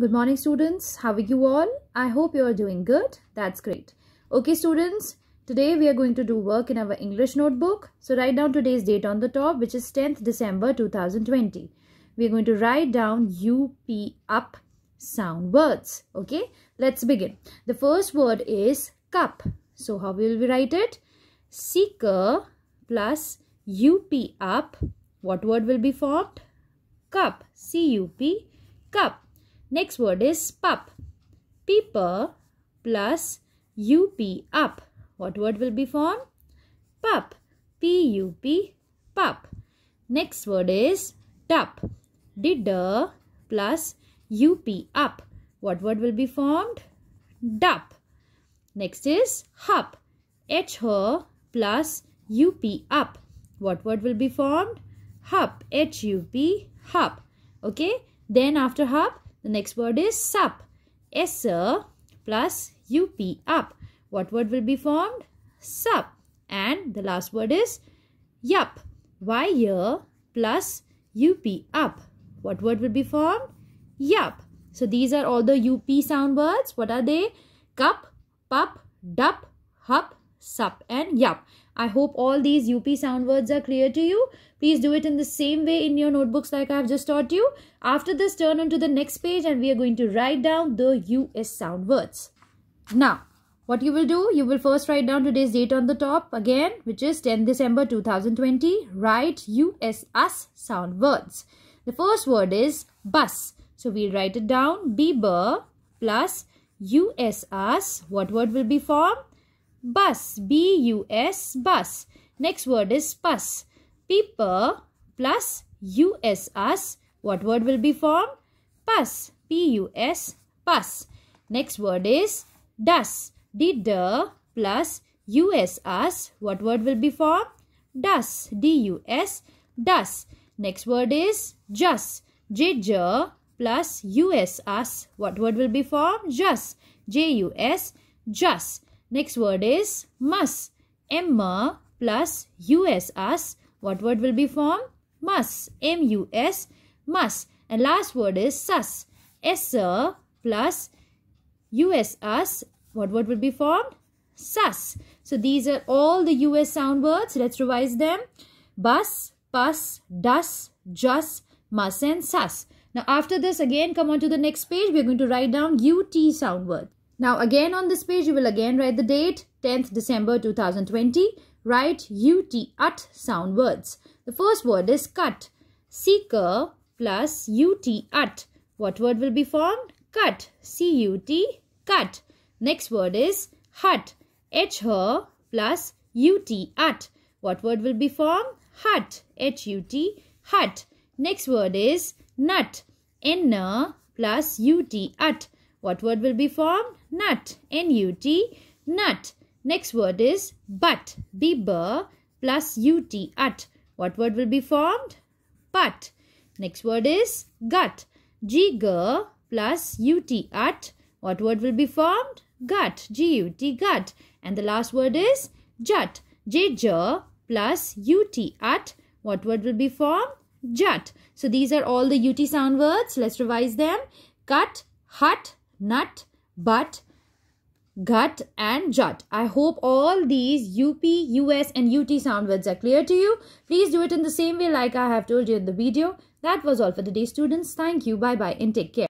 Good morning students, how are you all? I hope you are doing good. That's great. Okay students, today we are going to do work in our English notebook. So write down today's date on the top which is 10th December 2020. We are going to write down UP up sound words. Okay, let's begin. The first word is cup. So how will we write it? Seeker plus UP up. What word will be formed? Cup. C-U-P. Cup Next word is pup. Peeper plus up, up. What word will be formed? Pup. P-U-P, pup. Next word is dup. Didder plus up, up. What word will be formed? Dup. Next is hup. H-her plus up, up. What word will be formed? Hup. H-U-P, hup. Okay. Then after hup, the next word is sup. Sir plus up, up. What word will be formed? Sup. And the last word is yup. Wire plus up, up. What word will be formed? Yup. So these are all the up sound words. What are they? Cup, pup, dup, hup, sup and yup. I hope all these UP sound words are clear to you. Please do it in the same way in your notebooks like I have just taught you. After this, turn on to the next page and we are going to write down the US sound words. Now, what you will do, you will first write down today's date on the top again, which is 10 December 2020. Write US us sound words. The first word is bus. So we write it down. Bieber plus US us. What word will be formed? bus b u s bus next word is pus people plus u s us what word will be formed pus p u s pus next word is does d d plus u s us what word will be formed does d u s does next word is just j j plus u s us what word will be formed just j u s just Next word is mus. Emma plus us, us. What word will be formed? Mus. M-U-S, mus. And last word is sus. Sr plus us, us. What word will be formed? Sus. So these are all the US sound words. Let's revise them. Bus, pus, dus, just, mus and sus. Now after this again come on to the next page. We are going to write down UT sound word. Now again on this page, you will again write the date 10th December 2020. Write UT ut sound words. The first word is cut. Seeker plus UT ut. What word will be formed? Cut. C-U-T cut. Next word is hut. H-her plus U-T ut. What word will be formed? Hut. H-U-T hut. Next word is nut. N plus U-T ut. What word will be formed? nut, N-U-T, nut. Next word is but, B-B plus U-T, ut. What word will be formed? But. Next word is gut, G-G plus U-T, ut. What word will be formed? Gut, G-U-T, gut. And the last word is jut, J-J plus U-T, ut. What word will be formed? Jut. So these are all the UT sound words. Let's revise them. Cut, hut, nut, but gut and jut i hope all these up us and ut sound words are clear to you please do it in the same way like i have told you in the video that was all for today students thank you bye bye and take care